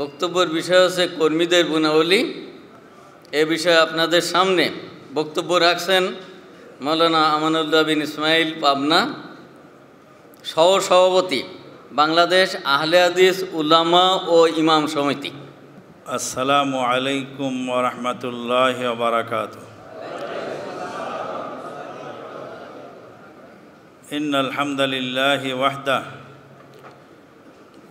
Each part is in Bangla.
বক্তব্যের বিষয় হচ্ছে কর্মীদের গুণাবলী এ বিষয়ে আপনাদের সামনে বক্তব্য রাখছেন মৌলানা আমানুল্লাহ বিন ইসমাইল পাবনা সহ সভাপতি বাংলাদেশ আহলে আদিস উলামা ও ইমাম সমিতি আসসালামু আলাইকুম রহমতুল্লাহ বারাকাত ইন আলহামদুলিল্লাহ ওয়াহদা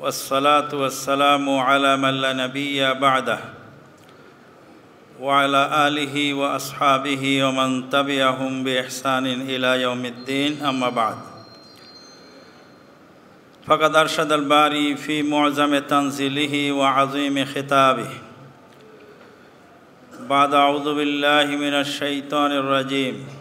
والصلاة والسلام على من لا نبي بعده وعلى آله وأصحابه ومن تبعهم بإحسان إلى يوم الدين أما بعد فقد أرشد الباري في معظم تنزيله وعظيم خطابه بعد أعوذ بالله من الشيطان الرجيم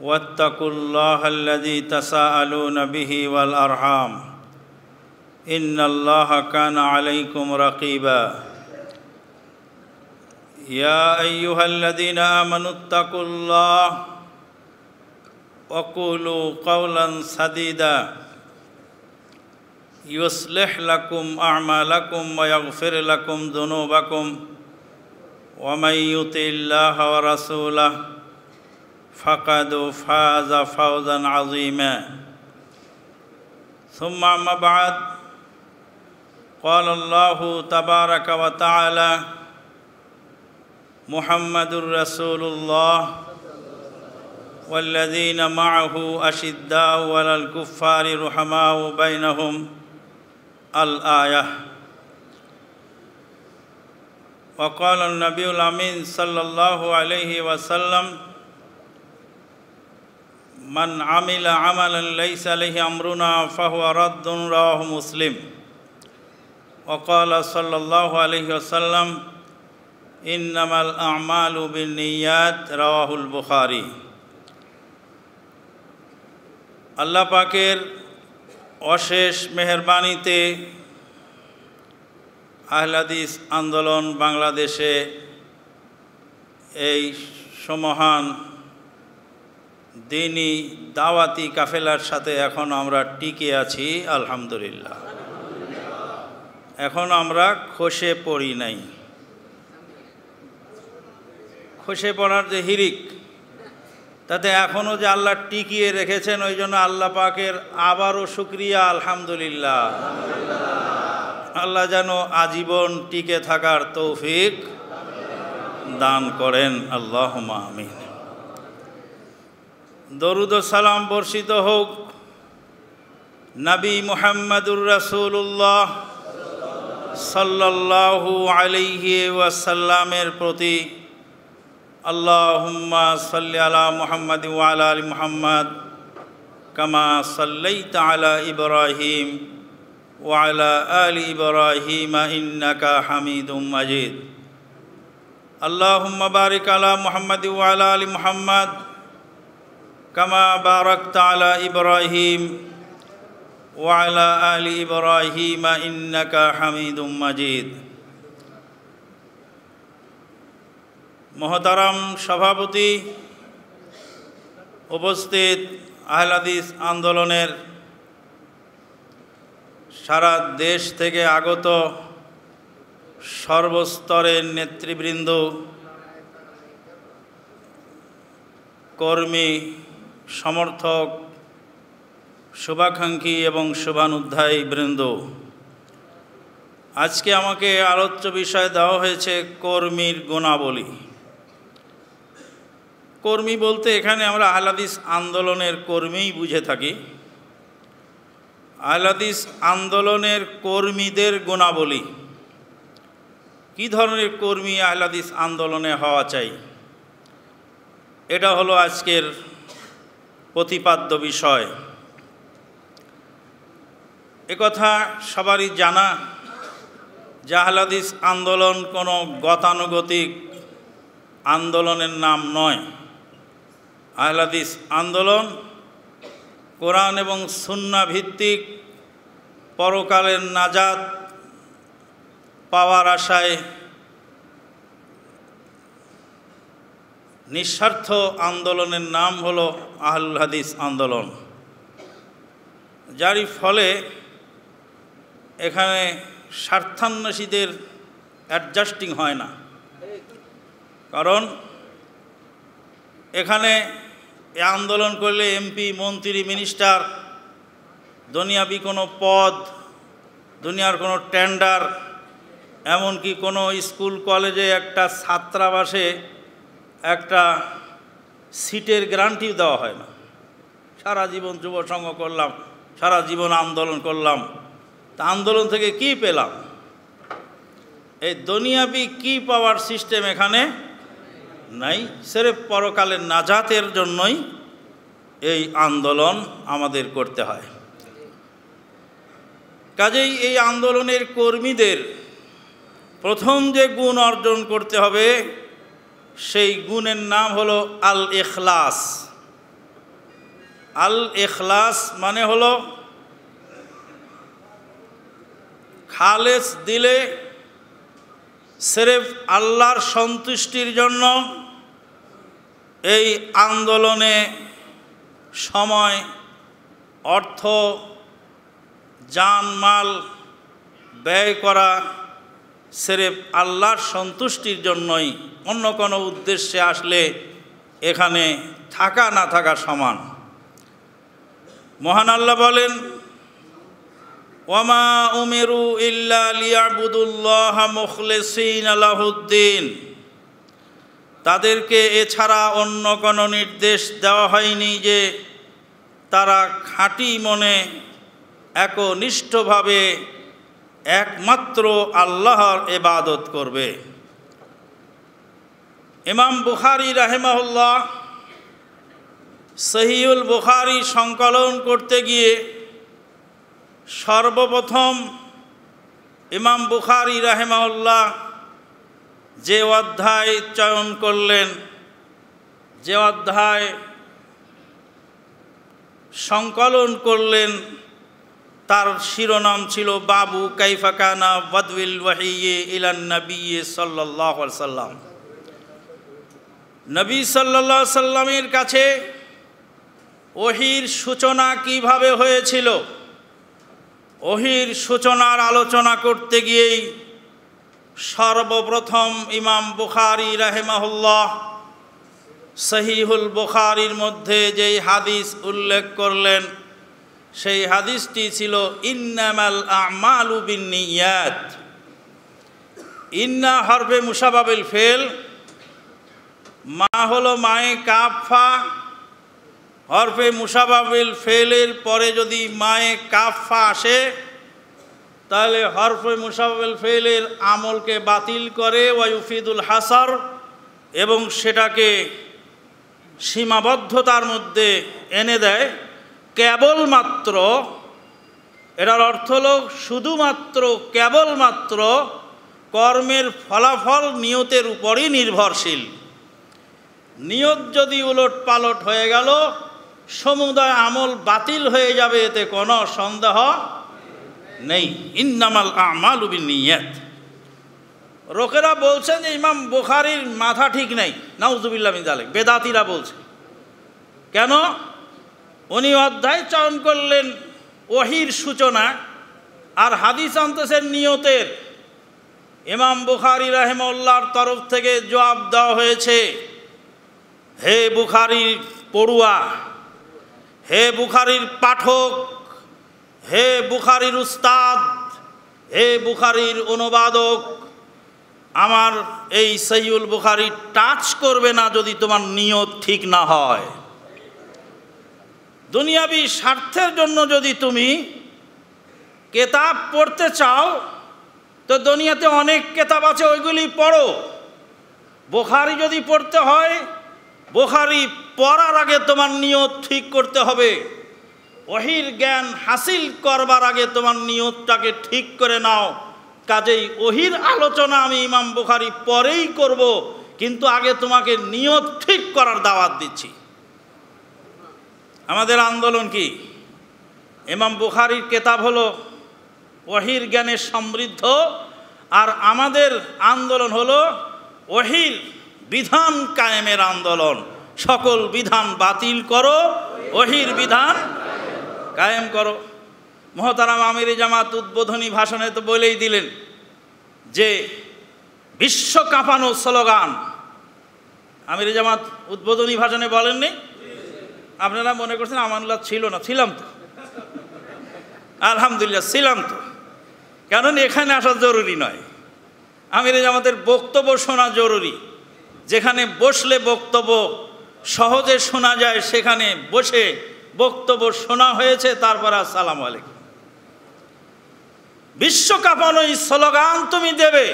واتقوا الله الذي تساءلون به والارحام ان الله كان عليكم رقيبا يا ايها الذين امنوا اتقوا الله وقولوا قولا سديدا يصلح لكم اعمالكم ويغفر لكم ذنوبكم ومن يطع الله ورسوله فقد فاز فوزا عظيما ثم ما بعد قال الله تبارك وتعالى محمد رسول الله والذين معه أشداء ولا الكفار رحماء بينهم الآية وقال النبي الأمين صلى الله عليه وسلم মান আমিলা আমাল লাইসালিহি আমরুনা ফাহুয়া রাদ্দুন রাহু মুসলিম ওয়াকালা সাল্লাল্লাহু আলাইহি ওয়াসাল্লাম ইন্নামাল আমালু বিনিয়াত রাহুল বুখারী আল্লাহ পাকের অশেষ মেহরবানিতে আহলাদিস আন্দোলন বাংলাদেশে এই সমহান দিনই দাওয়াতি কাফেলার সাথে এখন আমরা টিকে আছি আলহামদুলিল্লাহ এখন আমরা খসে পড়ি নাই খসে পড়ার যে হিরিক তাতে এখনও যে আল্লাহ টিকিয়ে রেখেছেন ওই জন্য আল্লাহ পাকের আবারও শুক্রিয়া আলহামদুলিল্লাহ আল্লাহ যেন আজীবন টিকে থাকার তৌফিক দান করেন আল্লাহ আমিন দরুদ সালাম বর্ষিত হোক নবী মুহাম্মদুর রাসুল্লাহ সাল্লাহু আলিহি ওয়াসাল্লামের প্রতি আল্লাহুম্মা সাল্লি আলা মোহাম্মদ ওয়ালা আলী মোহাম্মদ কামা সাল্লাই তালা ইব্রাহিম ওয়ালা আল ইব্রাহিম ইন্নাকা হামিদুম মজিদ আল্লাহুম্মা বারিক আলা মুহাম্মদ ওয়ালা আলী মোহাম্মদ كما باركت على إبراهيم وعلى آل إبراهيم إنك حميد مجيد মহতারাম সভাপতি উপস্থিত আহলাদিস আন্দোলনের সারা দেশ থেকে আগত সর্বস্তরের নেতৃবৃন্দ কর্মী সমর্থক শুভাকাঙ্ক্ষী এবং শুভানুধ্যায়ী বৃন্দ আজকে আমাকে আলোচ্য বিষয় দেওয়া হয়েছে কর্মীর গুণাবলী কর্মী বলতে এখানে আমরা আহলাদিস আন্দোলনের কর্মীই বুঝে থাকি আহলাদিস আন্দোলনের কর্মীদের গুণাবলী কী ধরনের কর্মী আহলাদিস আন্দোলনে হওয়া চাই এটা হলো আজকের প্রতিপাদ্য বিষয় একথা সবারই জানা জাহালাদিস আন্দোলন কোনো গতানুগতিক আন্দোলনের নাম নয় আহলাদিস আন্দোলন কোরআন এবং সুন্না ভিত্তিক পরকালের নাজাদ পাওয়ার আশায় নিঃস্বার্থ আন্দোলনের নাম হলো আহলুল হাদিস আন্দোলন যারই ফলে এখানে স্বার্থান্বেষীদের অ্যাডজাস্টিং হয় না কারণ এখানে এ আন্দোলন করলে এমপি মন্ত্রী মিনিস্টার দুনিয়াবি কোনো পদ দুনিয়ার কোনো টেন্ডার এমনকি কোনো স্কুল কলেজে একটা ছাত্রাবাসে একটা সিটের গ্যারান্টিও দেওয়া হয় না সারা জীবন যুব সংঘ করলাম সারা জীবন আন্দোলন করলাম তা আন্দোলন থেকে কি পেলাম এই দুনিয়াবি কি পাওয়ার সিস্টেম এখানে নাই সেরেফ পরকালের নাজাতের জন্যই এই আন্দোলন আমাদের করতে হয় কাজেই এই আন্দোলনের কর্মীদের প্রথম যে গুণ অর্জন করতে হবে সেই গুণের নাম হল আল এখলাস আল এখলাস মানে হল খালেস দিলে সেরেফ আল্লাহর সন্তুষ্টির জন্য এই আন্দোলনে সময় অর্থ যানমাল ব্যয় করা সেরেফ আল্লাহর সন্তুষ্টির জন্যই অন্য কোনো উদ্দেশ্যে আসলে এখানে থাকা না থাকা সমান মহান আল্লাহ বলেন ওয়ামা উমেরু ইল্লা লিয়াবুদুল্লাহ আলাহুদ্দিন তাদেরকে এছাড়া অন্য কোনো নির্দেশ দেওয়া হয়নি যে তারা খাঁটি মনে একনিষ্ঠভাবে একমাত্র আল্লাহর এবাদত করবে ইমাম বুখারি রাহেমাহুল্লাহ সহিউল বুখারি সংকলন করতে গিয়ে সর্বপ্রথম ইমাম বুখারি রাহেমাউল্লাহ যে অধ্যায় চয়ন করলেন যে অধ্যায় সংকলন করলেন তার শিরোনাম ছিল বাবু কাইফাকানা বদউল ওয়াহিয়ে ইলান নবী সাল্লাহ সাল্লাম নবী সাল্লাহ সাল্লামের কাছে ওহির সূচনা কিভাবে হয়েছিল ওহির সূচনার আলোচনা করতে গিয়েই সর্বপ্রথম ইমাম বুখারি রাহেমাহুল্লাহ সহিহুল বুখারির মধ্যে যেই হাদিস উল্লেখ করলেন সেই হাদিসটি ছিল ইন্নামাল আমালু বিন নিয়াত ইন্না হরফে মুসাবাবিল ফেল মা হলো মায়ে কাফা হরফে মুসাবাবিল ফেলের পরে যদি মায়ে কাফা আসে তাহলে হরফে মুসাবাবিল ফেলের আমলকে বাতিল করে ওয়াইফিদুল হাসার এবং সেটাকে সীমাবদ্ধতার মধ্যে এনে দেয় কেবলমাত্র এটার অর্থ হল শুধুমাত্র কেবলমাত্র কর্মের ফলাফল নিয়তের উপরই নির্ভরশীল নিয়ত যদি উলট পালট হয়ে গেল সমুদায় আমল বাতিল হয়ে যাবে এতে কোনো সন্দেহ নেই ইন্নামাল আমাল নিয়ত লোকেরা বলছেন যে ইমাম বুখারির মাথা ঠিক নেই নাউজুবিল্লা মিজালেক বেদাতিরা বলছে কেন উনি অধ্যায় চয়ন করলেন ওহির সূচনা আর হাদিস আন্তসের নিয়তের ইমাম বুখারি রাহেমল্লার তরফ থেকে জবাব দেওয়া হয়েছে হে বুখারির পড়ুয়া হে বুখারির পাঠক হে বুখারির উস্তাদ হে বুখারির অনুবাদক আমার এই সৈয়ুল বুখারি টাচ করবে না যদি তোমার নিয়ত ঠিক না হয় দুনিয়াবি স্বার্থের জন্য যদি তুমি কেতাব পড়তে চাও তো দুনিয়াতে অনেক কেতাব আছে ওইগুলি পড়ো বোখারি যদি পড়তে হয় বোখারি পড়ার আগে তোমার নিয়ত ঠিক করতে হবে অহির জ্ঞান হাসিল করবার আগে তোমার নিয়তটাকে ঠিক করে নাও কাজেই অহির আলোচনা আমি ইমাম বুখারি পরেই করব কিন্তু আগে তোমাকে নিয়ত ঠিক করার দাওয়াত দিচ্ছি আমাদের আন্দোলন কি এমাম বুখারির কেতাব হলো ওহির জ্ঞানে সমৃদ্ধ আর আমাদের আন্দোলন হলো ওহির বিধান কায়েমের আন্দোলন সকল বিধান বাতিল করো ওহির বিধান কায়েম করো মহতারাম আমির জামাত উদ্বোধনী ভাষণে তো বলেই দিলেন যে বিশ্ব কাঁপানো স্লোগান আমির জামাত উদ্বোধনী ভাষণে বলেননি আপনারা মনে করছেন আমানুল্লাহ ছিল না ছিলাম তো আলহামদুলিল্লাহ ছিলাম তো কারণ এখানে আসা জরুরি নয় আমির আমাদের বক্তব্য শোনা জরুরি যেখানে বসলে বক্তব্য সহজে শোনা যায় সেখানে বসে বক্তব্য শোনা হয়েছে তারপর আসসালাম আলাইকুম বিশ্বকাপন ওই স্লোগান তুমি দেবে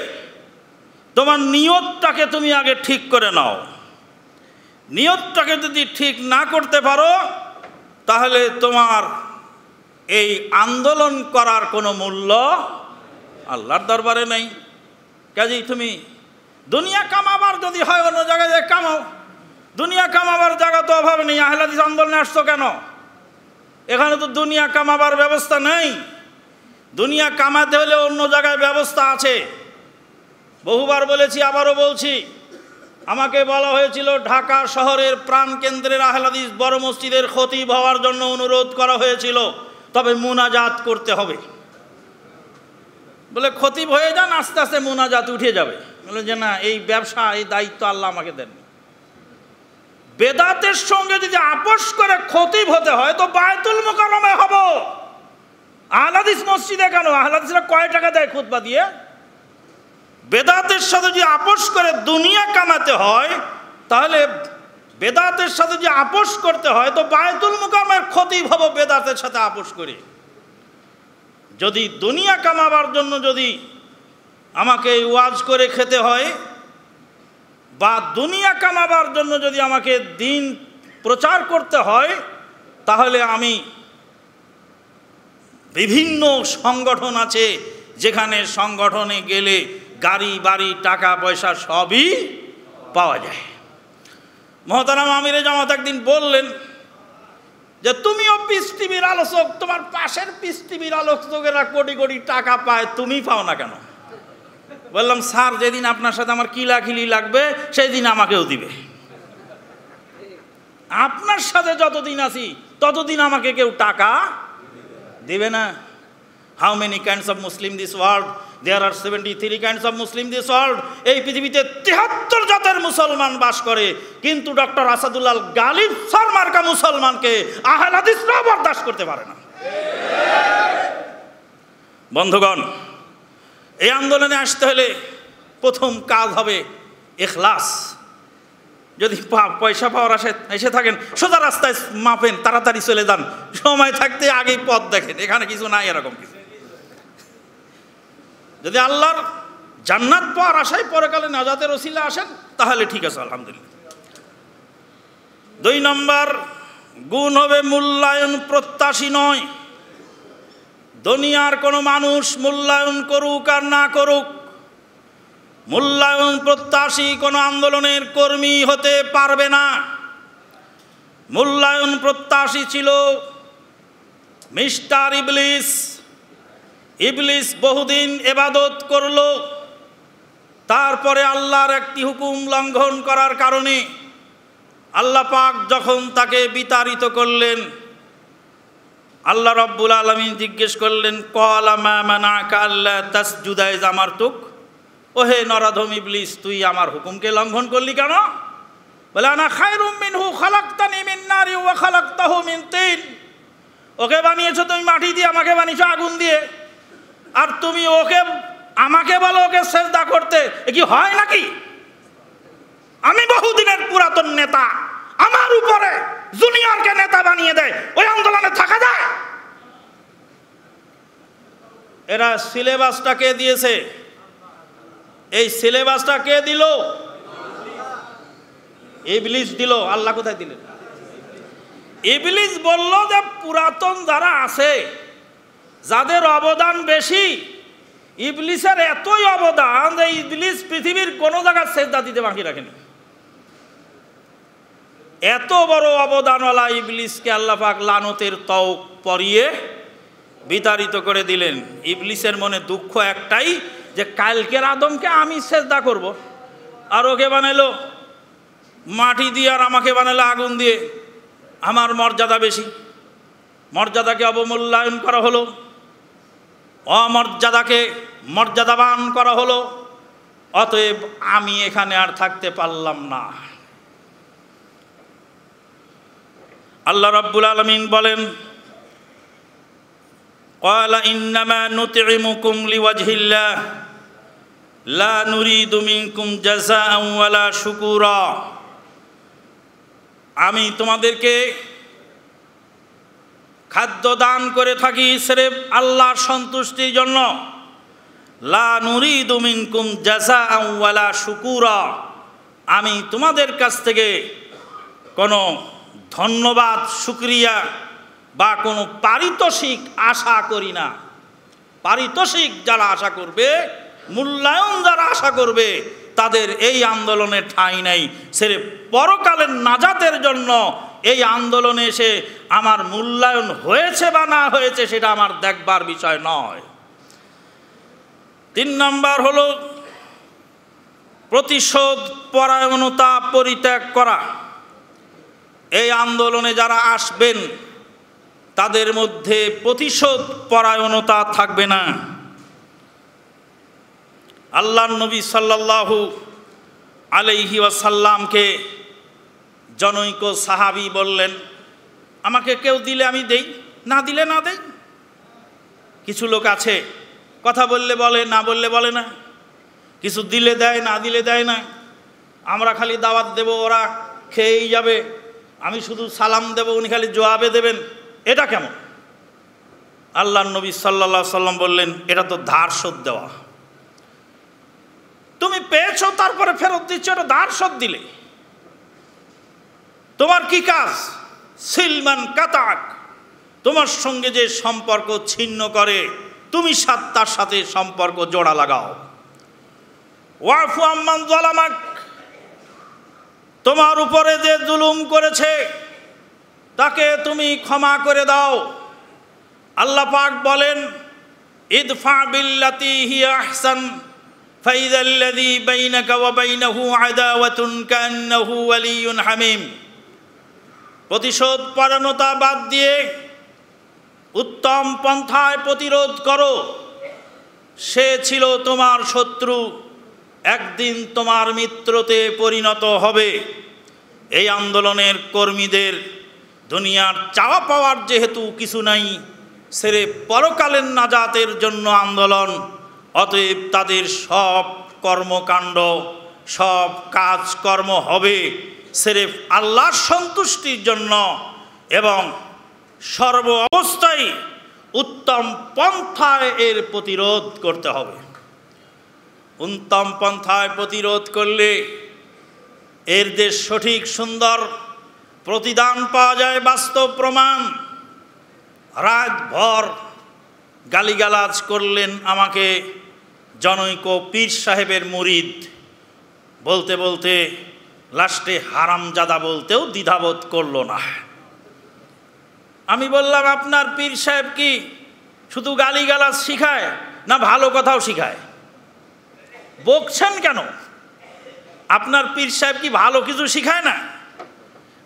তোমার নিয়তটাকে তুমি আগে ঠিক করে নাও নিয়তটাকে যদি ঠিক না করতে পারো তাহলে তোমার এই আন্দোলন করার কোনো মূল্য আল্লাহর দরবারে নেই কাজেই তুমি দুনিয়া কামাবার যদি হয় অন্য জায়গায় যে কামাও দুনিয়া কামাবার জায়গা তো অভাব নেই আহলাদিস আন্দোলনে আসছো কেন এখানে তো দুনিয়া কামাবার ব্যবস্থা নেই দুনিয়া কামাতে হলে অন্য জায়গায় ব্যবস্থা আছে বহুবার বলেছি আবারও বলছি আমাকে বলা হয়েছিল ঢাকা শহরের প্রাণকেন্দ্রের আহলাদিস বড় মসজিদের ক্ষতি হওয়ার জন্য অনুরোধ করা হয়েছিল তবে মোনাজাত করতে হবে বলে ক্ষতি হয়ে যান আস্তে আস্তে মোনাজাত উঠে যাবে বলে যে না এই ব্যবসা এই দায়িত্ব আল্লাহ আমাকে দেন বেদাতের সঙ্গে যদি আপোষ করে ক্ষতি হতে হয় তো বায়তুল মোকালমে হব আহলাদিস মসজিদে কেন আহলাদিসরা কয় টাকা দেয় খুতবা দিয়ে বেদাতের সাথে যদি আপোষ করে দুনিয়া কামাতে হয় তাহলে বেদাতের সাথে যে আপোষ করতে হয় তো বায়তুল মুকামের ক্ষতি ভাব বেদাতের সাথে আপোষ করে যদি দুনিয়া কামাবার জন্য যদি আমাকে ওয়াজ করে খেতে হয় বা দুনিয়া কামাবার জন্য যদি আমাকে দিন প্রচার করতে হয় তাহলে আমি বিভিন্ন সংগঠন আছে যেখানে সংগঠনে গেলে গাড়ি বাড়ি টাকা পয়সা সবই পাওয়া যায় মহতারাম আমিরে জামাত একদিন বললেন যে তুমিও পৃথিবীর আলোচক তোমার পাশের পৃথিবীর আলোচকেরা কোটি কোটি টাকা পায় তুমি পাও না কেন বললাম স্যার যেদিন আপনার সাথে আমার কিলাখিলি লাগবে সেই দিন আমাকেও দিবে আপনার সাথে যতদিন আছি ততদিন আমাকে কেউ টাকা দেবে না how many kinds of Muslim this world there are seventy three kinds of Muslim this world এই পৃথিবীতে তেহাত্তর জাতের মুসলমান বাস করে কিন্তু ডক্টর আসাদুল্লাল গালিব সরমার্কা মুসলমানকে আহলাদিস বরদাস্ত করতে পারে না বন্ধুগণ এই আন্দোলনে আসতে হলে প্রথম কাজ হবে এখলাস যদি পয়সা পাওয়ার আসে এসে থাকেন সোজা রাস্তায় মাপেন তাড়াতাড়ি চলে যান সময় থাকতে আগেই পথ দেখেন এখানে কিছু নাই এরকম কিছু যদি আল্লাহর জান্নাত পাওয়ার আশায় পরকালে নাজাতের ওসিলা আসেন তাহলে ঠিক আছে আলহামদুলিল্লাহ দুই নম্বর গুণ হবে মূল্যায়ন প্রত্যাশী নয় দুনিয়ার কোনো মানুষ মূল্যায়ন করুক আর না করুক মূল্যায়ন প্রত্যাশী কোনো আন্দোলনের কর্মী হতে পারবে না মূল্যায়ন প্রত্যাশী ছিল মিস্টার ইবলিশ ইবলিস বহুদিন এবাদত করল তারপরে আল্লাহর একটি হুকুম লঙ্ঘন করার কারণে আল্লাহ পাক যখন তাকে বিতাড়িত করলেন আল্লাহ রব্বুল আলমী জিজ্ঞেস করলেন কলামানা কাল্লা আমার তুক ওহে নরাধম ইবলিস তুই আমার হুকুমকে লঙ্ঘন করলি কেন বলে আনা খায়রুম মিনহু খালাক্তানি মিন মিন তিন ওকে বানিয়েছো তুমি মাটি দিয়ে আমাকে বানিয়েছো আগুন দিয়ে আর তুমি ওকে আমাকে বলো ওকে সেজদা করতে কি হয় নাকি আমি বহুদিনের পুরাতন নেতা আমার উপরে জুনিয়রকে নেতা বানিয়ে দেয় ওই আন্দোলনে থাকা যায় এরা সিলেবাসটা কে দিয়েছে এই সিলেবাসটা কে দিল ইবলিস দিল আল্লাহ কোথায় দিলেন ইবলিস বলল যে পুরাতন যারা আছে যাদের অবদান বেশি ইবলিসের এতই অবদান যে ইবলিস পৃথিবীর কোনো জায়গার শ্রেদ্ধা দিতে বাকি রাখেনি এত বড় অবদানওয়ালা ইবলিসকে আল্লাহ পাক লানতের তওক পরিয়ে বিতাড়িত করে দিলেন ইবলিসের মনে দুঃখ একটাই যে কালকের আদমকে আমি শ্রেদ্ধা করব। আর ওকে বানালো মাটি দিয়ে আর আমাকে বানালো আগুন দিয়ে আমার মর্যাদা বেশি মর্যাদাকে অবমূল্যায়ন করা হলো অমর্যাদাকে মর্যাদাবান করা হলো অতএব আমি এখানে আর থাকতে পারলাম না আল্লাহ রব্বুল আলমিন বলেন কয়লা ইন্নামা নুতি মুকুম লিওয়াজহিল্লা লা নুরি দুমিং কুম জাসা আউয়ালা শুকুরা আমি তোমাদেরকে খাদ্য দান করে থাকি সেরেফ আল্লাহর সন্তুষ্টির জন্য লা নুরি দুমিনকুম শুকুরা আমি তোমাদের কাছ থেকে কোনো ধন্যবাদ শুক্রিয়া বা কোনো পারিতোষিক আশা করি না পারিতোষিক যারা আশা করবে মূল্যায়ন যারা আশা করবে তাদের এই আন্দোলনে ঠাঁই নেই সেরে পরকালের নাজাতের জন্য এই আন্দোলনে এসে আমার মূল্যায়ন হয়েছে বা না হয়েছে সেটা আমার দেখবার বিষয় নয় তিন নম্বর হল প্রতিশোধ পরায়ণতা পরিত্যাগ করা এই আন্দোলনে যারা আসবেন তাদের মধ্যে প্রতিশোধ পরায়ণতা থাকবে না আল্লাহ নবী সাল্লাহু আলহি ওয়াসাল্লামকে জনৈক সাহাবি বললেন আমাকে কেউ দিলে আমি দেই না দিলে না দেই কিছু লোক আছে কথা বললে বলে না বললে বলে না কিছু দিলে দেয় না দিলে দেয় না আমরা খালি দাওয়াত দেব ওরা খেয়েই যাবে আমি শুধু সালাম দেব উনি খালি জবাবে দেবেন এটা কেমন আল্লাহ নবী সাল্লা সাল্লাম বললেন এটা তো ধার শোধ দেওয়া তুমি পেয়েছো তারপরে ফেরত দিচ্ছ এটা দার দিলে তোমার কি কাজ সিলমান কাতাক তোমার সঙ্গে যে সম্পর্ক ছিন্ন করে তুমি সাত্তার সাথে সম্পর্ক জোড়া লাগাও ওয়াফু আম্মান জালামাক তোমার উপরে যে জুলুম করেছে তাকে তুমি ক্ষমা করে দাও আল্লাহ পাক বলেন ইদফা বিল্লাতি হিয়া আহসান فإذا الذي بينك وبينه عداوة كأنه ولي حميم প্রতিশোধ পরানতা বাদ দিয়ে উত্তম পন্থায় প্রতিরোধ করো সে ছিল তোমার শত্রু একদিন তোমার মিত্রতে পরিণত হবে এই আন্দোলনের কর্মীদের দুনিয়ার চাওয়া পাওয়ার যেহেতু কিছু নাই সেরে পরকালের নাজাতের জন্য আন্দোলন অতএব তাদের সব কর্মকাণ্ড সব কাজকর্ম হবে সেরেফ আল্লাহর সন্তুষ্টির জন্য এবং সর্ব অবস্থায় উত্তম পন্থায় এর প্রতিরোধ করতে হবে উত্তম পন্থায় প্রতিরোধ করলে এর দেশ সঠিক সুন্দর প্রতিদান পাওয়া যায় বাস্তব প্রমাণ রাতভর গালিগালাজ করলেন আমাকে জনৈক পীর সাহেবের মুরিদ বলতে বলতে লাস্টে হারামজাদা বলতেও দ্বিধাবোধ করল না আমি বললাম আপনার পীর সাহেব কি শুধু গালিগালাজ শিখায় না ভালো কথাও শিখায় বকছেন কেন আপনার পীর সাহেব কি ভালো কিছু শিখায় না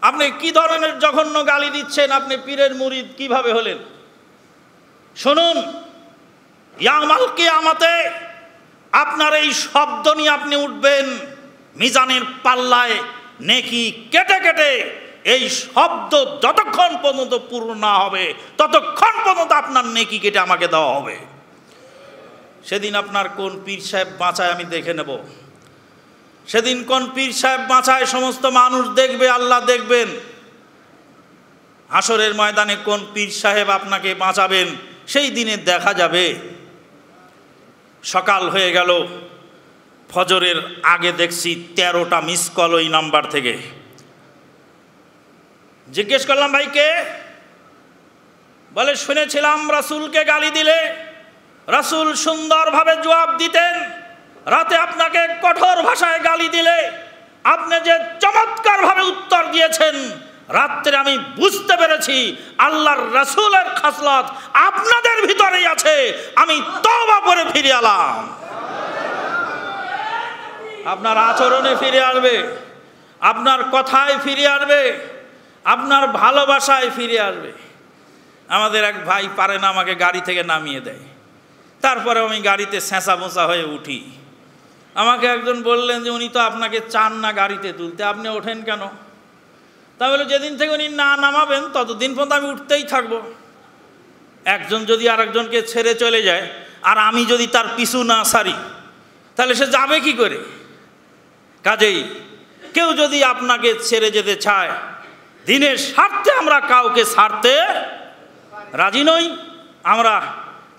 আপনি কি ধরনের জঘন্য গালি দিচ্ছেন আপনি পীরের মুরিদ কিভাবে হলেন শুনুন ইয়ামাল কি আমাতে আপনার এই শব্দ নিয়ে আপনি উঠবেন মিজানের পাল্লায় নেকি কেটে কেটে এই শব্দ যতক্ষণ পর্যন্ত পূর্ণ না হবে ততক্ষণ পর্যন্ত আপনার নেকি কেটে আমাকে দেওয়া হবে সেদিন আপনার কোন পীর সাহেব বাঁচায় আমি দেখে নেব সেদিন কোন পীর সাহেব বাঁচায় সমস্ত মানুষ দেখবে আল্লাহ দেখবেন আসরের ময়দানে কোন পীর সাহেব আপনাকে বাঁচাবেন সেই দিনে দেখা যাবে সকাল হয়ে গেল ফজরের আগে দেখছি তেরোটা মিস কল ওই নাম্বার থেকে জিজ্ঞেস করলাম ভাইকে বলে শুনেছিলাম রাসুলকে গালি দিলে রাসুল সুন্দরভাবে জবাব দিতেন রাতে আপনাকে কঠোর ভাষায় গালি দিলে আপনি যে চমৎকারভাবে উত্তর দিয়েছেন রাত্রে আমি বুঝতে পেরেছি আল্লাহর রসুলের খাসলাত আপনাদের ভিতরেই আছে আমি তবা করে ফিরে আলাম আপনার আচরণে ফিরে আসবে আপনার কথায় ফিরে আসবে আপনার ভালোবাসায় ফিরে আসবে আমাদের এক ভাই পারে না আমাকে গাড়ি থেকে নামিয়ে দেয় তারপরে আমি গাড়িতে স্যাঁচা মোঁচা হয়ে উঠি আমাকে একজন বললেন যে উনি তো আপনাকে চান না গাড়িতে তুলতে আপনি ওঠেন কেন তাহলে যেদিন থেকে উনি না নামাবেন ততদিন পর্যন্ত আমি উঠতেই থাকব একজন যদি আরেকজনকে ছেড়ে চলে যায় আর আমি যদি তার পিছু না সারি তাহলে সে যাবে কি করে কাজেই কেউ যদি আপনাকে ছেড়ে যেতে চায় দিনের স্বার্থে আমরা কাউকে ছাড়তে রাজি নই আমরা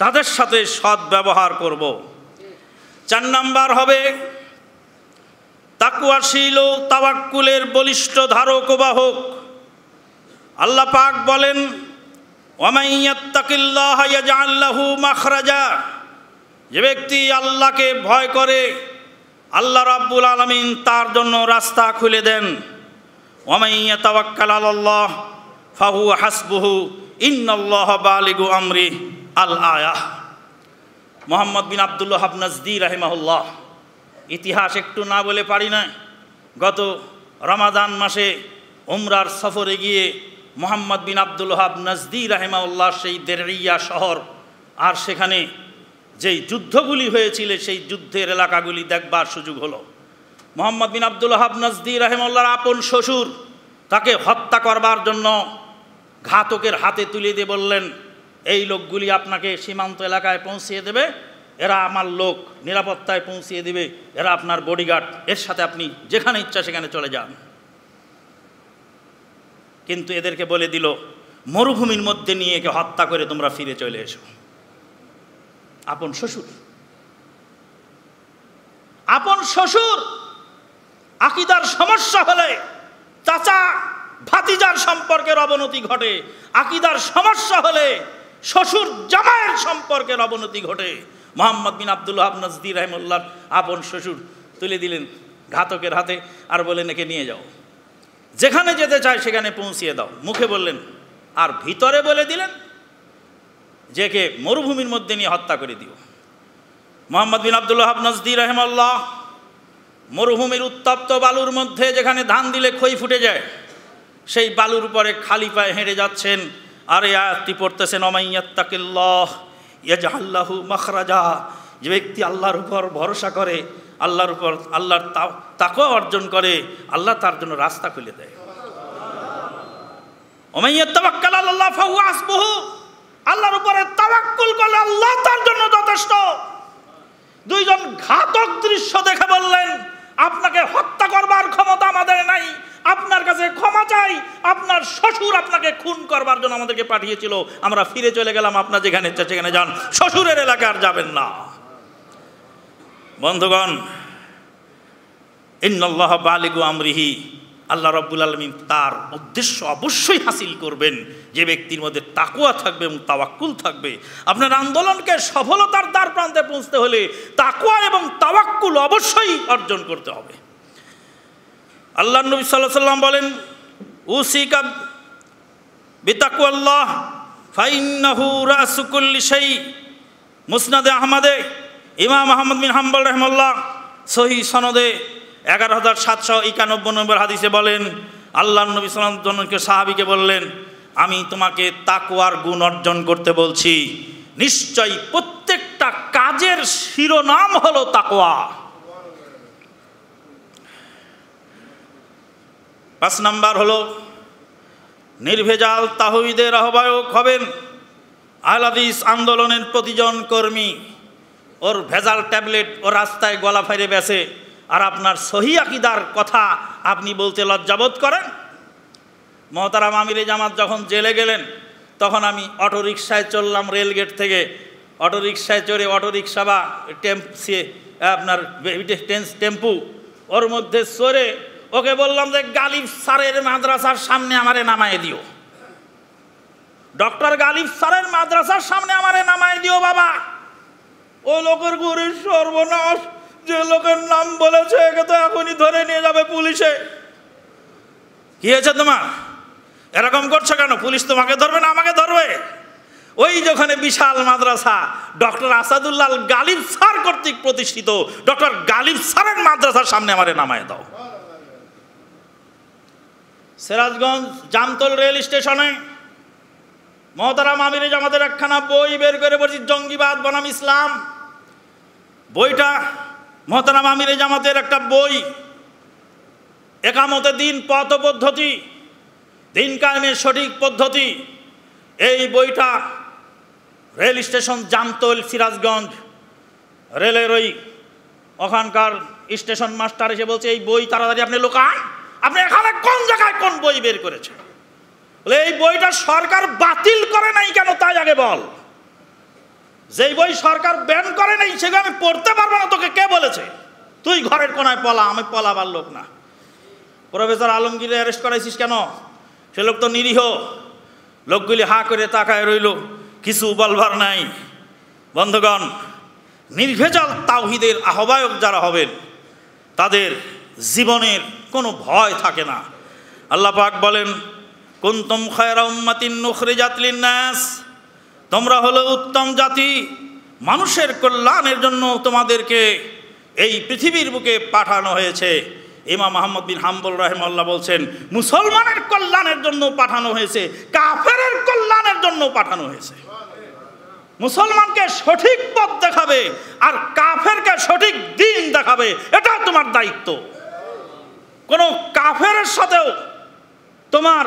তাদের সাথে সদ ব্যবহার করব চার নাম্বার হবে তাকুয়াশীল ও তাওয়াক্কুলের বলিষ্ঠ ধারক বাহক আল্লাহ পাক বলেন মাখরাজা যে ব্যক্তি আল্লাহকে ভয় করে আল্লাহ রাব্বুল আলমিন তার জন্য রাস্তা খুলে দেন ওমাইয়া তাওয়াক্কাল আল্লাহ ফাহু হাসবুহু ইন্নল্লাহ বালিগু আমরি আল আয়াহ মোহাম্মদ বিন আবদুল্লাহ হাবনাজদি রাহিমাহুল্লাহ ইতিহাস একটু না বলে পারি না গত রমাদান মাসে উমরার সফরে গিয়ে Mohammad bin Abdul Wahab Najdi রাহেমাউল্লাহ সেই দেরিয়া শহর আর সেখানে যেই যুদ্ধগুলি হয়েছিল সেই যুদ্ধের এলাকাগুলি দেখবার সুযোগ হলো Mohammad bin Abdul Wahab Najdi রাহেমাল্লাহর আপন শ্বশুর তাকে হত্যা করবার জন্য ঘাতকের হাতে তুলে দিয়ে বললেন এই লোকগুলি আপনাকে সীমান্ত এলাকায় পৌঁছিয়ে দেবে এরা আমার লোক নিরাপত্তায় পৌঁছিয়ে দিবে এরা আপনার বডিগার্ড এর সাথে আপনি যেখানে ইচ্ছা সেখানে চলে যান কিন্তু এদেরকে বলে দিল মরুভূমির মধ্যে নিয়ে একে হত্যা করে তোমরা ফিরে চলে এসো আপন শ্বশুর আপন শ্বশুর আকিদার সমস্যা হলে চাচা ভাতিজার সম্পর্কের অবনতি ঘটে আকিদার সমস্যা হলে শ্বশুর জামায়ের সম্পর্কের অবনতি ঘটে মোহাম্মদ বিন আবদুল্লাহ নজদি রহমুল্লাহ আপন শ্বশুর তুলে দিলেন ঘাতকের হাতে আর বলেন একে নিয়ে যাও যেখানে যেতে চায় সেখানে পৌঁছিয়ে দাও মুখে বললেন আর ভিতরে বলে দিলেন যেকে মরুভূমির মধ্যে নিয়ে হত্যা করে দিও মোহাম্মদ বিন আবদুল্লাহ নজদি রহমাল্লাহ মরুভূমির উত্তপ্ত বালুর মধ্যে যেখানে ধান দিলে খই ফুটে যায় সেই বালুর উপরে খালি পায়ে হেঁটে যাচ্ছেন আরে আয়াতটি পড়তেছেন অমাইয়াত্তাকিল্লাহ ইয়াজাহাল্লাহু মখরাজা যে ব্যক্তি আল্লাহর উপর ভরসা করে আল্লাহর উপর আল্লাহর তাকে অর্জন করে আল্লাহ তার জন্য রাস্তা খুলে দেয় আল্লাহর উপরে তাওয়াক্কুল করলে আল্লাহ তার জন্য যথেষ্ট দুইজন ঘাতক দৃশ্য দেখে বললেন আপনাকে হত্যা করবার ক্ষমতা আমাদের নাই আপনার কাছে ক্ষমা চাই আপনার শ্বশুর আপনাকে খুন করবার জন্য আমাদেরকে পাঠিয়েছিল আমরা ফিরে চলে গেলাম আপনার যেখানে ইচ্ছা সেখানে যান শ্বশুরের এলাকার যাবেন না বন্ধুগণ ইন্নল্লাহ বালিগু আমরিহি আল্লাহ রব্বুল আলমিন তার উদ্দেশ্য অবশ্যই হাসিল করবেন যে ব্যক্তির মধ্যে তাকুয়া থাকবে এবং তাওয়াক্কুল থাকবে আপনার আন্দোলনকে সফলতার দ্বার প্রান্তে পৌঁছতে হলে তাকুয়া এবং তাওয়াক্কুল অবশ্যই অর্জন করতে হবে আল্লাহ নবী সাল্লাহ সাল্লাম বলেন উসিকাব বিতাকু আল্লাহ ফাইন্নাহু রাসুকুল্লি সেই মুসনাদে আহমদে ইমাম আহমদ বিন হাম্বল রহমল্লাহ সহি সনদে এগারো হাজার সাতশো একানব্বই নম্বর হাদিসে বলেন আল্লাহ নবী সালামকে সাহাবিকে বললেন আমি তোমাকে তাকুয়ার গুণ অর্জন করতে বলছি নিশ্চয়ই প্রত্যেকটা কাজের শিরোনাম হল তাকুয়া পাঁচ নাম্বার হল নির্ভেজাল তাহিদের আহ্বায়ক হবেন আহলাদিস আন্দোলনের প্রতিজন কর্মী ওর ভেজাল ট্যাবলেট ও রাস্তায় গলা ফেরে বেছে আর আপনার সহি আকিদার কথা আপনি বলতে লজ্জাবোধ করেন মহতারাম আমিরে জামাত যখন জেলে গেলেন তখন আমি অটোরিকশায় চললাম রেলগেট থেকে অটোরিকশায় চড়ে অটোরিকশা বা সে আপনার টেম্পু ওর মধ্যে চড়ে ওকে বললাম যে গালিব স্যারের মাদ্রাসার সামনে আমারে নামায় দিও ডক্টর গালিব স্যারের মাদ্রাসার সামনে আমারে নামায় দিও বাবা ও লোকের গরিব সর্বনাশ যে লোকের নাম বলেছে একে তো এখনই ধরে নিয়ে যাবে পুলিশে কি হয়েছে তোমার এরকম করছো কেন পুলিশ তোমাকে ধরবে না আমাকে ধরবে ওই যেখানে বিশাল মাদ্রাসা ডক্টর আসাদুল্লাহ গালিব সার কর্তৃক প্রতিষ্ঠিত ডক্টর গালিব সারের মাদ্রাসার সামনে আমারে নামায় দাও সেরাজগঞ্জ জামতল রেল স্টেশনে মহতারাম আমির জামাতের একখানা বই বের করে বলছি জঙ্গিবাদ বনাম ইসলাম বইটা মহতারাম আমির জামাতের একটা বই একামতে দিন পথ পদ্ধতি দিন কায়েমের সঠিক পদ্ধতি এই বইটা রেল স্টেশন জামতল সিরাজগঞ্জ রেলের ওই ওখানকার স্টেশন মাস্টার এসে বলছে এই বই তাড়াতাড়ি আপনি লোকান আপনি এখানে কোন জায়গায় কোন বই বের করেছেন বলে এই বইটা সরকার বাতিল করে নাই কেন তাই আগে বল যেই বই সরকার ব্যান করে নাই সেগুলো আমি পড়তে পারবো না তোকে কে বলেছে তুই ঘরের কোনায় পলা আমি পলাবার লোক না প্রফেসর আলমগীরে অ্যারেস্ট করাইছিস কেন সে লোক তো নিরীহ লোকগুলি হা করে তাকায় রইল কিছু বলবার নাই বন্ধগণ নির্ভেজাল তাওহিদের আহ্বায়ক যারা হবেন তাদের জীবনের কোনো ভয় থাকে না আল্লাহ পাক বলেন কুন্তম খায়রা উম্মাতিন নুখরিজাতলিন নাস তোমরা হলো উত্তম জাতি মানুষের কল্যাণের জন্য তোমাদেরকে এই পৃথিবীর বুকে পাঠানো হয়েছে ইমা মোহাম্মদ বিন হাম্বুল রহমাল্লাহ বলছেন মুসলমানের কল্যাণের জন্য পাঠানো হয়েছে কাফেরের কল্যাণের জন্য পাঠানো হয়েছে মুসলমানকে সঠিক পথ দেখাবে আর কাফেরকে সঠিক দিন দেখাবে এটা তোমার দায়িত্ব কোনো কাফের সাথেও তোমার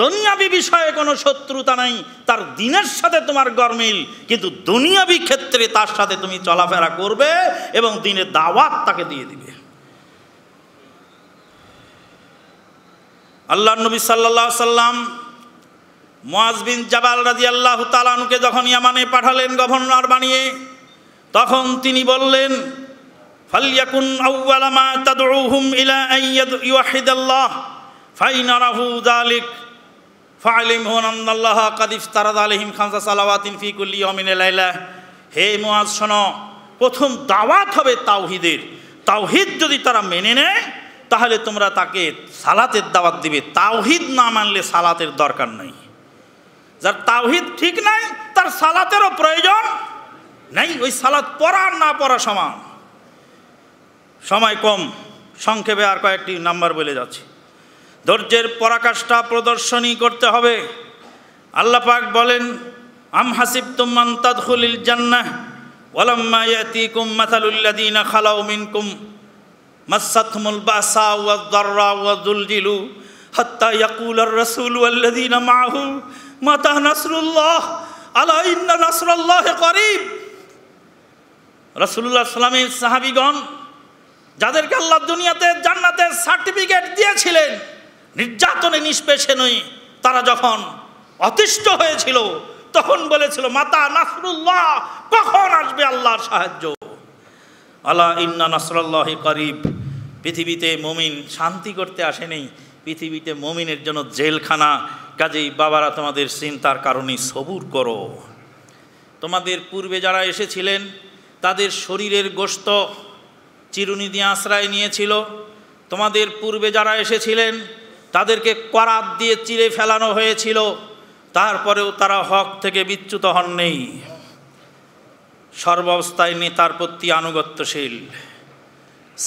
দুনিয়াবি বিষয়ে কোনো শত্রুতা নাই তার দিনের সাথে তোমার গরমিল কিন্তু দুনিয়াবি ক্ষেত্রে তার সাথে তুমি চলাফেরা করবে এবং দিনে দাওয়াত তাকে দিয়ে দিবে আল্লাহ নবী সাল্লা সাল্লাম মোয়াজবিন জাবাল রাজি আল্লাহ তালানুকে যখন ইয়ামানে পাঠালেন গভর্নর বানিয়ে তখন তিনি বললেন ফালিয়াকুন আউ্বালামা তাদুহুম ইলা আইয়াদ ইউহিদাল্লাহ ফাইনারাহু দালিক ফালিম হোন আন্দাল্লাহ কাদিফ তারাদ আলহিম খানসা সালাওয়াতিন ফিকুল্লি অমিনে লাইলা হে মোয়াজ শোনো প্রথম দাওয়াত হবে তাওহিদের তাওহিদ যদি তারা মেনে নেয় তাহলে তোমরা তাকে সালাতের দাওয়াত দিবে তাওহিদ না মানলে সালাতের দরকার নেই যার তাওহিদ ঠিক নাই তার সালাতেরও প্রয়োজন নেই ওই সালাত পড়া না পড়া সমান সময় কম সংক্ষেপে আর কয়েকটি নাম্বার বলে যাচ্ছে ধৈর্যের পরাকাষ্ঠা প্রদর্শনী করতে হবে আল্লাহ পাক বলেন আম হাসিব তুমান তাদখুলিল জান্নাহ ওয়ালাম্মা ইয়াতিকুম মাসালুল্লাযীনা খালাউ মিনকুম মাসাতহুমুল বাসা ওয়াদ দাররা ওয়াযুলজিলু হাত্তা ইয়াকুলার রাসূল ওয়াল্লাযীনা মাআহু মাতা নাসরুল্লাহ আলা ইন্না নাসরুল্লাহ করিব রাসূলুল্লাহ সাল্লামের সাহাবীগণ যাদেরকে আল্লাহ দুনিয়াতে জান্নাতের সার্টিফিকেট দিয়েছিলেন নির্যাতনে নিষ্পেষে নই তারা যখন অতিষ্ঠ হয়েছিল তখন বলেছিল মাতা নাসরুল্লাহ কখন আসবে আল্লাহর সাহায্য আল্লাহ ইন্না নাসরুল্লাহ করিব পৃথিবীতে মমিন শান্তি করতে আসেনি পৃথিবীতে মমিনের জন্য জেলখানা কাজেই বাবারা তোমাদের চিন্তার কারণে সবুর করো তোমাদের পূর্বে যারা এসেছিলেন তাদের শরীরের গোস্ত চিরুনি দিয়ে আশ্রয় নিয়েছিল তোমাদের পূর্বে যারা এসেছিলেন তাদেরকে করাত দিয়ে চিরে ফেলানো হয়েছিল তারপরেও তারা হক থেকে বিচ্যুত হননি সর্বাবস্থায় নেতার প্রতি আনুগত্যশীল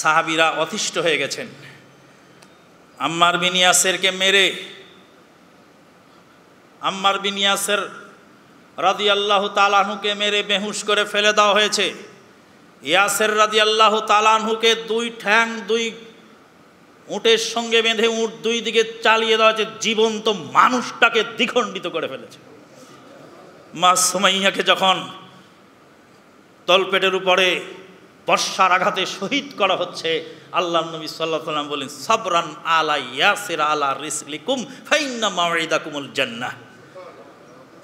সাহাবিরা অতিষ্ঠ হয়ে গেছেন আম্মার বিনিয়াসেরকে মেরে আম্মার বিনিয়াসের রাদি আল্লাহ তালাহুকে মেরে বেহুশ করে ফেলে দেওয়া হয়েছে ইয়াসের রাজি আল্লাহ তালাহুকে দুই ঠ্যাং দুই উঁটের সঙ্গে বেঁধে উঁট দুই দিকে চালিয়ে দেওয়া হয়েছে জীবন্ত মানুষটাকে দ্বিখণ্ডিত করে ফেলেছে মা সোমাইয়াকে যখন তলপেটের উপরে বর্ষার আঘাতে শহীদ করা হচ্ছে আল্লাহ নবী সাল্লাহ সাল্লাম বলেন সবরান আলা ইয়াসির আলা রিসলিকুম ফাইন্না মাওয়াইদা কুমুল জান্না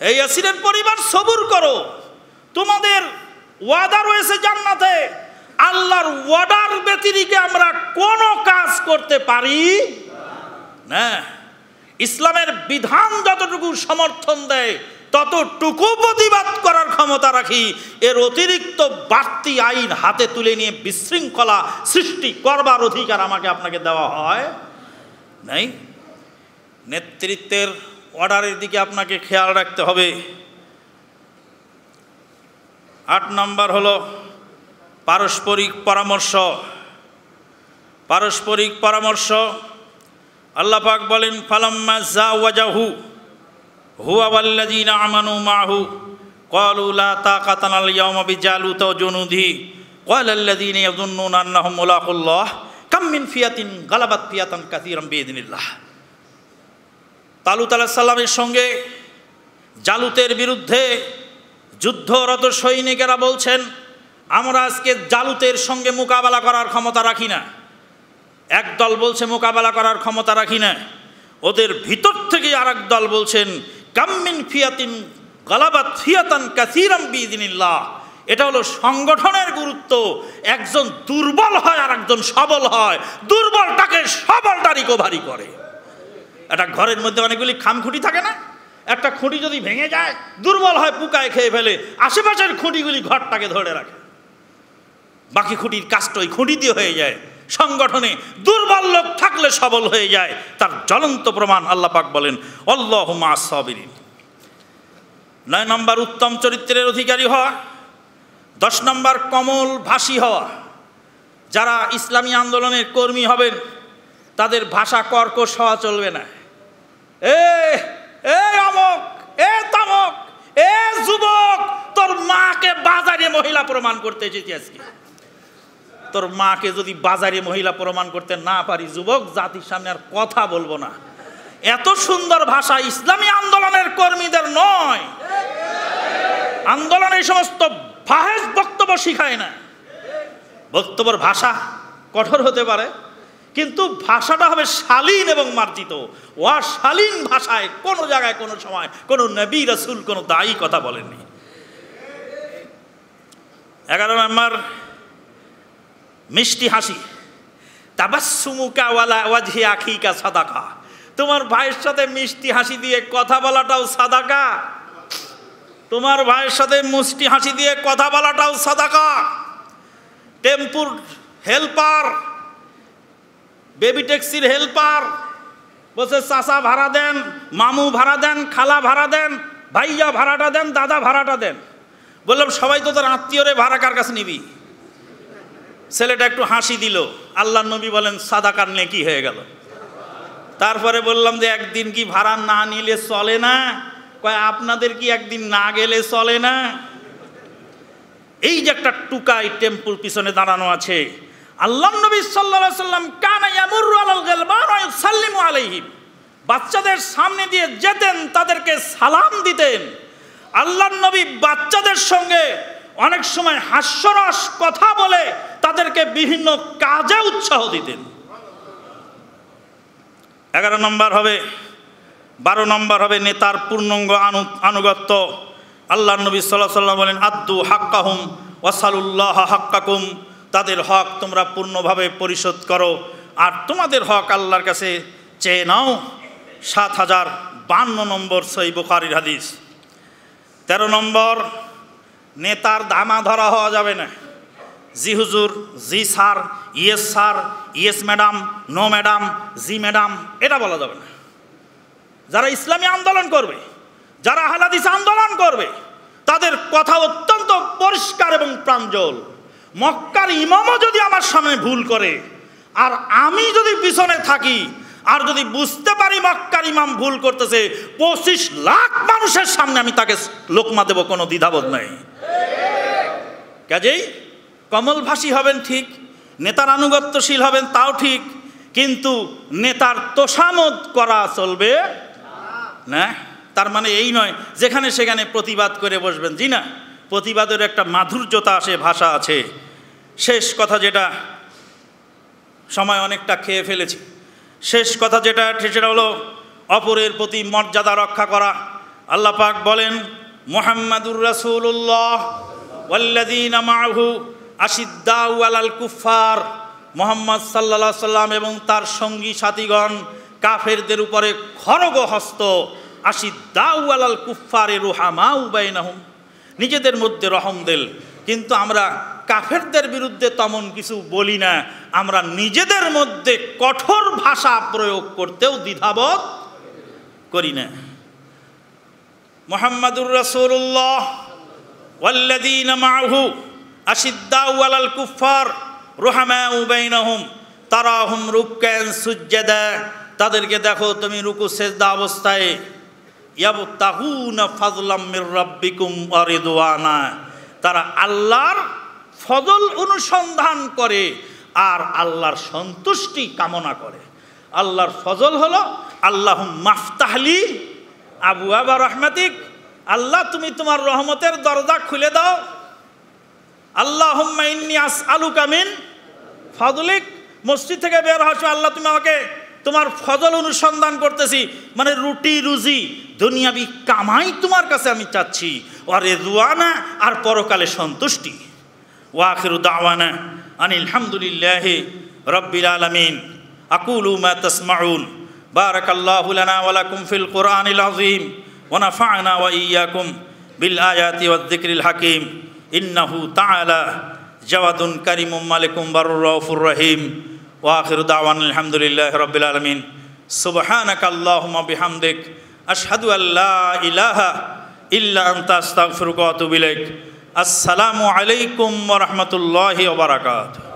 এই ইয়াসিরের পরিবার সবুর করো তোমাদের ওয়াদা রয়েছে জান্নাতে আল্লাহর অর্ডার ব্যতিরিকে আমরা কোনো কাজ করতে পারি না ইসলামের বিধান যতটুকু সমর্থন দেয় ততটুকু প্রতিবাদ করার ক্ষমতা রাখি এর অতিরিক্ত বাড়তি আইন হাতে তুলে নিয়ে বিশৃঙ্খলা সৃষ্টি করবার অধিকার আমাকে আপনাকে দেওয়া হয় নাই নেতৃত্বের অর্ডারের দিকে আপনাকে খেয়াল রাখতে হবে আট নম্বর হলো পারস্পরিক পরামর্শ পারস্পরিক পরামর্শ আল্লাহ পাক বলেন ফালাম্মা ওয়াজাহু হুয়া ওয়াল্লাযীনা আমানু মাহু ক্বালু লা কাতানাল আল-ইয়াওমা বিজালুতা ওয়া জুনুদি ক্বালা আল্লাযীনা ইয়াযুন্নুনা আন্নাহুম মুলাকুল্লাহ কাম মিন ফিয়াতিন গালাবাত ফিয়াতান কাসীরাম বিইذنিল্লাহ তালুত আলাইহিস সালামের সঙ্গে জালুতের বিরুদ্ধে যুদ্ধরত সৈনিকেরা বলছেন আমরা আজকে জালুতের সঙ্গে মোকাবেলা করার ক্ষমতা রাখি না একদল বলছে মোকাবেলা করার ক্ষমতা রাখি না ওদের ভিতর থেকে আর দল বলছেন কাম্মিন ফিয়াতিন গলাবাত ফিয়াতান কাসিরাম বিদিনিল্লাহ এটা হলো সংগঠনের গুরুত্ব একজন দুর্বল হয় আর একজন সবল হয় দুর্বলটাকে সবলটা রিকোভারি করে একটা ঘরের মধ্যে অনেকগুলি খামখুঁটি থাকে না একটা খুঁটি যদি ভেঙে যায় দুর্বল হয় পুকায় খেয়ে ফেলে আশেপাশের খুঁটিগুলি ঘরটাকে ধরে রাখে বাকি খুঁটির কাজটা ওই খুঁটি দিয়ে হয়ে যায় সংগঠনে দুর্বল লোক থাকলে সবল হয়ে যায় তার জ্বলন্ত প্রমাণ আল্লাপাক বলেন অল্লাহ আসবিরিন নয় নম্বর উত্তম চরিত্রের অধিকারী হওয়া দশ নম্বর কমল ভাষী হওয়া যারা ইসলামী আন্দোলনের কর্মী হবেন তাদের ভাষা কর্কশ হওয়া চলবে না এ এ অমক এ তামক এ যুবক তোর মাকে বাজারে মহিলা প্রমাণ করতে চেয়েছি আজকে তোর মাকে যদি বাজারে মহিলা প্রমাণ করতে না পারি যুবক জাতির সামনে আর কথা বলবো না এত সুন্দর ভাষা ইসলামী আন্দোলনের কর্মীদের নয় আন্দোলন এই সমস্ত ফাহেজ বক্তব্য শিখায় না বক্তব্যের ভাষা কঠোর হতে পারে কিন্তু ভাষাটা হবে শালীন এবং মার্জিত ওয়া শালীন ভাষায় কোনো জায়গায় কোনো সময় কোনো নবী রসুল কোনো দায়ী কথা বলেননি এগারো নম্বর মিষ্টি হাসি ওয়ালা সাদাকা তোমার ভাইয়ের সাথে মিষ্টি হাসি দিয়ে কথা বলাটাও সাদাকা তোমার ভাইয়ের সাথে মিষ্টি হাসি দিয়ে কথা বলাটাও সাদাকা টেম্পুর হেল্পার বেবি ট্যাক্সির হেল্পার বসে চাষা ভাড়া দেন মামু ভাড়া দেন খালা ভাড়া দেন ভাইয়া ভাড়াটা দেন দাদা ভাড়াটা দেন বললাম সবাই তো তোর আত্মীয়রে ভাড়া কার কাছে নিবি ছেলেটা একটু হাসি দিল আল্লাহ নবী বলেন সাদা কান্নে কি হয়ে গেল তারপরে বললাম যে একদিন কি ভাড়া না নিলে চলে না কয় আপনাদের কি একদিন না গেলে চলে না এই যে একটা টুকাই টেম্পুর পিছনে দাঁড়ানো আছে আল্লাহ নবী সাল্লা সাল্লাম কানাইয়ামুরু আলহিম বাচ্চাদের সামনে দিয়ে যেতেন তাদেরকে সালাম দিতেন আল্লাহ নবী বাচ্চাদের সঙ্গে অনেক সময় হাস্যরস কথা বলে তাদেরকে বিভিন্ন কাজে উৎসাহ দিতেন এগারো নম্বর হবে বারো নম্বর হবে নেতার পূর্ণাঙ্গ আনুগত্য আল্লাহ নবী সাল্লাহ সাল্লাম বলেন আদ্দু হাক্কাহুম ওয়াসালুল্লাহ হাক্কাকুম তাদের হক তোমরা পূর্ণভাবে পরিশোধ করো আর তোমাদের হক আল্লাহর কাছে চেয়ে নাও সাত হাজার বান্ন নম্বর সই বুখারির হাদিস তেরো নম্বর নেতার দামা ধরা হওয়া যাবে না জি হুজুর জি sir yes sir yes madam no madam জি ম্যাডাম এটা বলা যাবে না যারা ইসলামী আন্দোলন করবে যারা হালাদিস আন্দোলন করবে তাদের কথা অত্যন্ত পরিষ্কার এবং প্রাঞ্জল মক্কার ইমামও যদি আমার সামনে ভুল করে আর আমি যদি পিছনে থাকি আর যদি বুঝতে পারি মক্কার ইমাম ভুল করতেছে পঁচিশ লাখ মানুষের সামনে আমি তাকে লোকমা দেব কোনো দ্বিধাবোধ নাই কাজেই কমলভাষী হবেন ঠিক নেতার আনুগত্যশীল হবেন তাও ঠিক কিন্তু নেতার তোষামত করা চলবে না তার মানে এই নয় যেখানে সেখানে প্রতিবাদ করে বসবেন জি না প্রতিবাদের একটা মাধুর্যতা আসে ভাষা আছে শেষ কথা যেটা সময় অনেকটা খেয়ে ফেলেছি শেষ কথা যেটা সেটা হলো অপরের প্রতি মর্যাদা রক্ষা করা আল্লাহ পাক বলেন মোহাম্মদুর রাসুল্লাহ ওয়াল্লাদিন মাহু আশিদ্দাউয়াল কুফার মোহাম্মদ সাল্লা সাল্লাম এবং তার সঙ্গী সাথীগণ কাফেরদের উপরে খরগ হস্ত আশিদ্দাউয়াল কুফারে রুহামা উবাইনাহুম নিজেদের মধ্যে রহম দেল কিন্তু আমরা কাফেরদের বিরুদ্ধে তেমন কিছু বলি না আমরা নিজেদের মধ্যে কঠোর ভাষা প্রয়োগ করতেও দ্বিধাবোধ করি না মোহাম্মদুর রসুল্লাহ والذين মাহু আশিদ্দাউয়ালাল কুফার রোহামা উবাইনহম তারা হুম রুক্যান সুজ্জাদা তাদেরকে দেখো তুমি রুকু সেজদা অবস্থায় ইয়াবতাহুনা ফাজলাম মির রাব্বিকুম আরিদওয়ানা তারা আল্লাহর ফজল অনুসন্ধান করে আর আল্লাহর সন্তুষ্টি কামনা করে আল্লাহর ফজল হলো আল্লাহ মাফতাহলি আবু আবা রহমাতিক আল্লাহ তুমি তোমার রহমতের দরজা খুলে দাও আল্লাহ ইন্নি আস মসজিদ থেকে বের হওয়ার আল্লাহ তুমি আমাকে তোমার ফজল অনুসন্ধান করতেছি মানে রুটি রুজি দুনিয়াবি কামাই তোমার কাছে আমি চাচ্ছি ও রেজুয়ানা আর পরকালে সন্তুষ্টি ওয়াখিরু দাওয়ানা আনিল হামদুলিল্লাহ রব্বিল আলমিন আকুলু মা তসমাউন بارك الله لنا ولكم في القرآن العظيم ونفعنا وإياكم بالآيات والذكر الحكيم ইন্নাহু তালা জওয়াদুন কারিম মালিকুম বারুর রফুর রহিম ওয়াখির দাওয়ান আলহামদুলিল্লাহ রবিল আলমিন সুবাহানাক আল্লাহমা বিহামদিক আশহাদু আল্লাহ ইলাহা ইল্লা আন্তা আস্তাগফিরুকা ওয়া আতুবু ইলাইক আসসালামু আলাইকুম ওয়া রাহমাতুল্লাহি ওয়া বারাকাতুহু